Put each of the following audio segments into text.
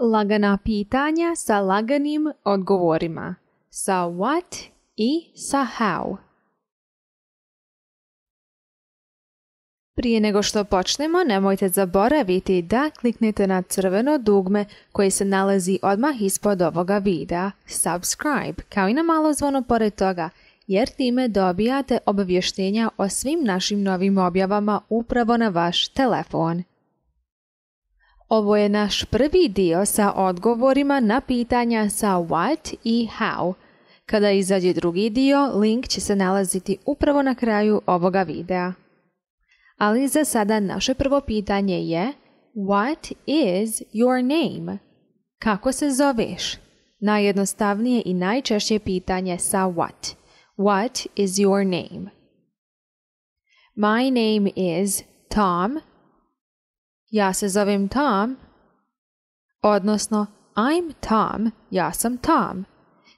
Lagana pitanja sa laganim odgovorima. Sa what i sa how. Prije nego što počnemo, nemojte zaboraviti da kliknete na crveno dugme koje se nalazi odmah ispod ovoga videa, subscribe, kao i na malo zvono pored toga, jer time dobijate obavještenja o svim našim novim objavama upravo na vaš telefon. Ovo je naš prvi dio sa odgovorima na pitanja sa what i how. Kada izađe drugi dio, link će se nalaziti upravo na kraju ovoga videa. Ali za sada naše prvo pitanje je What is your name? Kako se zoveš? Najjednostavnije i najčešće pitanje sa what. What is your name? My name is Tom ja se zovem Tom, odnosno I'm Tom, ja sam Tom.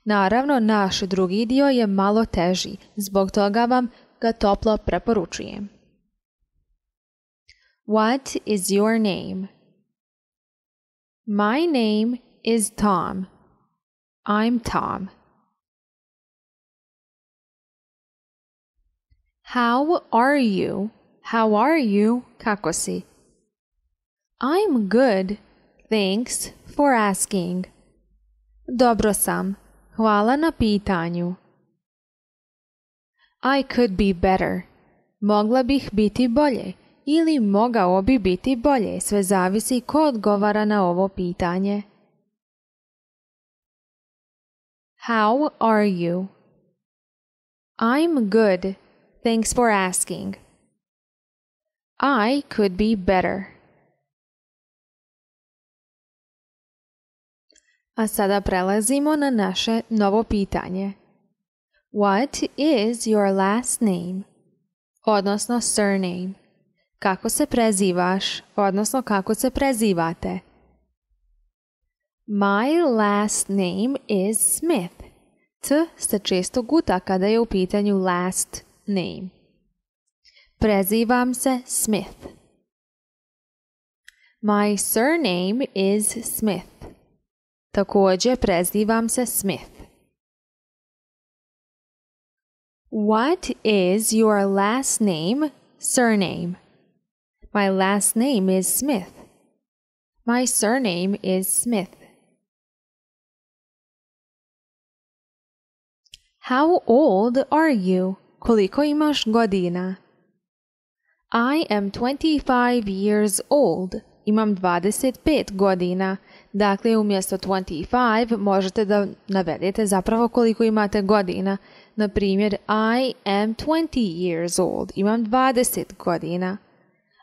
Naravno, naš drugi dio je malo teži, zbog toga vam ga toplo preporučujem. What is your name? My name is Tom. I'm Tom. How are you? How are you? Kako si? I'm good, thanks for asking. Dobro sam, hvala na pitanju. I could be better. Mogla bih biti bolje ili mogao bi biti bolje, sve zavisi ko odgovara na ovo pitanje. How are you? I'm good. Thanks for asking. I could be better. A sada prelazimo na naše novo pitanje. What is your last name? Odnosno surname. Kako se prezivaš, odnosno kako se prezivate? My last name is Smith. T se često guta kada je u pitanju last name. Prezivam se Smith. My surname is Smith. Također prezivam se Smith. What is your last name, surname? My last name is Smith. My surname is Smith. How old are you? Koliko imaš godina? I am 25 years old. Imam 25 godina. Dakle, umjesto 25 možete da navedete zapravo koliko imate godina. Na primjer, I am 20 years old. Imam 20 godina.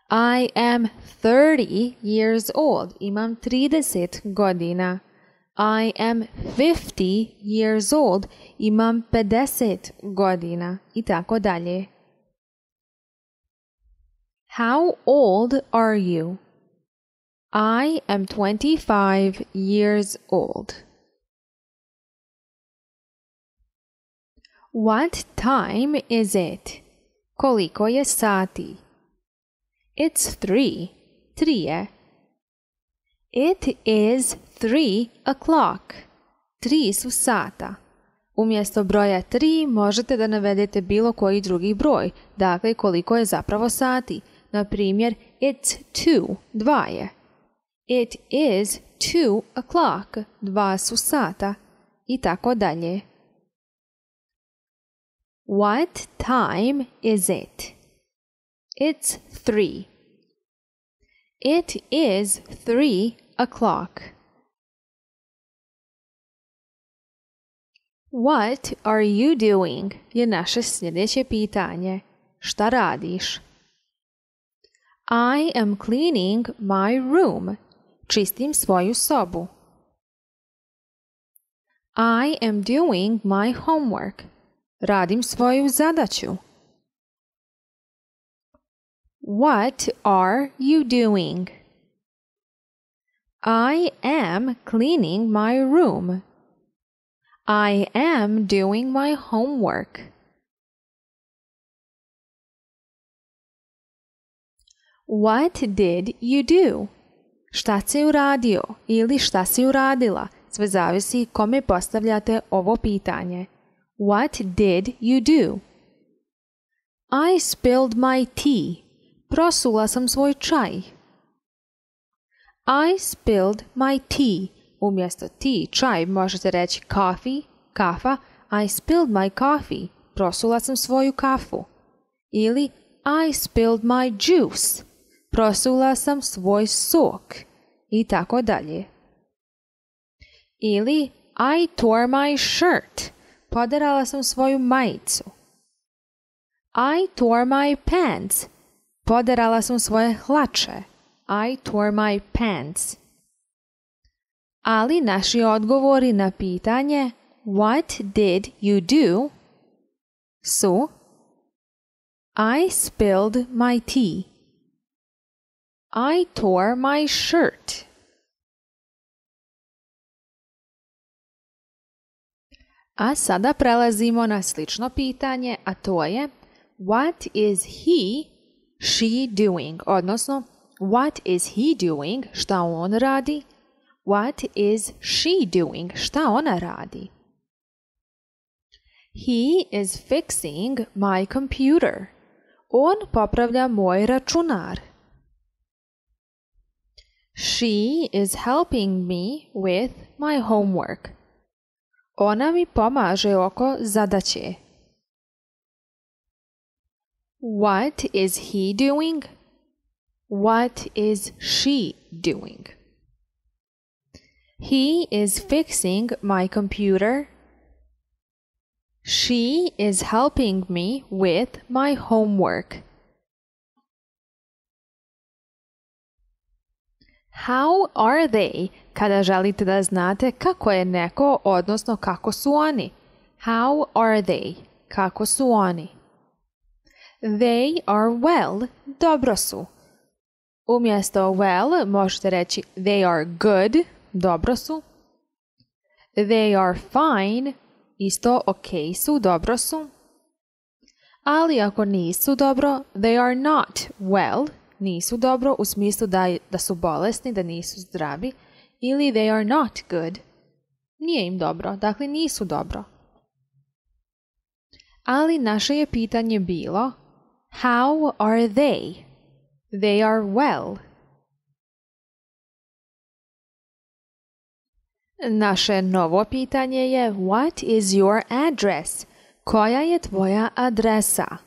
I am 30 years old. Imam 30 godina. I am 50 years old. Imam 50 godina i tako dalje. How old are you? I am 25 years old. What time is it? Koliko je sati? It's three. Tri eh? It is three o'clock. Tri su sata. Umjesto broja tri možete da navedete bilo koji drugi broj, dakle koliko je zapravo sati. Na primjer, it's two, dva je. Eh? It is two o'clock. Dva su sata. I tako dalje. What time is it? It's three. It is three o'clock. What are you doing? je naše sljedeće pitanje. Šta radiš? I am cleaning my room. Čistim svoju sobu. I am doing my homework. Radim svoju zadaću. What are you doing? I am cleaning my room. I am doing my homework. What did you do? Šta si uradio ili šta si uradila? Sve zavisi kome postavljate ovo pitanje. What did you do? I spilled my tea. Prosula sam svoj čaj. I spilled my tea. Umjesto tea, čaj, možete reći coffee, kafa. I spilled my coffee. Prosula sam svoju kafu. Ili I spilled my juice. Prosula sam svoj sok i tako dalje. Ili I tore my shirt. Poderala sam svoju majicu. I tore my pants. Poderala sam svoje hlače. I tore my pants. Ali naši odgovori na pitanje What did you do? su I spilled my tea. I tore my shirt. A sada prelazimo na slično pitanje, a to je What is he, she doing? Odnosno, What is he doing? Šta on radi? What is she doing? Šta ona radi? He is fixing my computer. On popravlja moj računar. She is helping me with my homework. Ona mi pomaže oko zadaće. What is he doing? What is she doing? He is fixing my computer. She is helping me with my homework. How are they? Kada želite da znate kako je neko, odnosno kako su oni. How are they? Kako su oni? They are well. Dobro su. Umjesto well možete reći they are good. Dobro su. They are fine. Isto ok su, dobro su. Ali ako nisu dobro, they are not well nisu dobro u smislu da, da su bolesni, da nisu zdravi ili they are not good. Nije im dobro, dakle nisu dobro. Ali naše je pitanje bilo How are they? They are well. Naše novo pitanje je What is your address? Koja je tvoja adresa?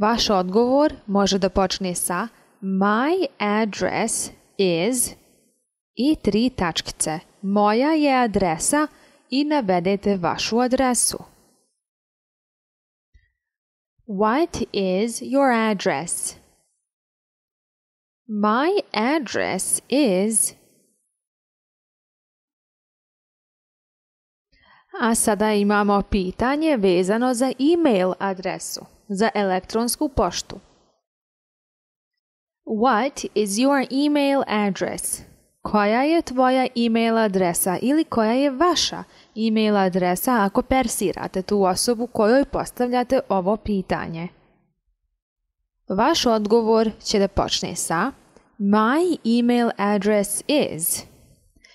Vaš odgovor može da počne sa My address is i tri tačkice. Moja je adresa i navedete vašu adresu. What is your address? My address is... A sada imamo pitanje vezano za e-mail adresu za elektronsku poštu. What is your email address? Koja je tvoja email adresa ili koja je vaša email adresa ako persirate tu osobu kojoj postavljate ovo pitanje? Vaš odgovor će da počne sa My email address is.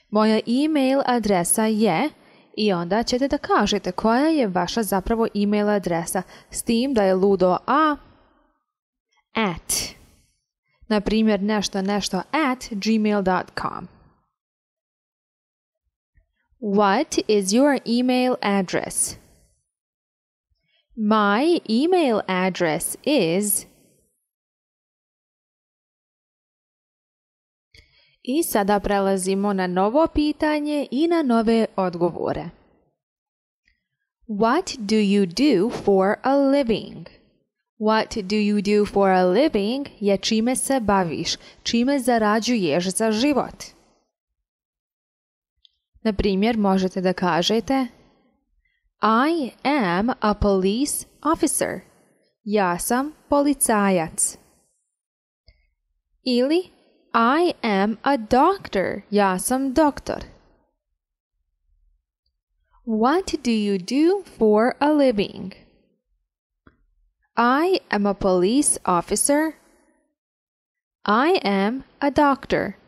Moja email adresa je i onda ćete da kažete koja je vaša zapravo email adresa s tim da je ludo a at na primjer nešto nešto at gmail.com What is your email address? My email address is I sada prelazimo na novo pitanje i na nove odgovore. What do you do for a living? What do you do for a living je čime se baviš, čime zarađuješ za život. Na primjer, možete da kažete I am a police officer. Ja sam policajac. Ili I am a doctor. Ja sam doktor. What do you do for a living? I am a police officer. I am a doctor.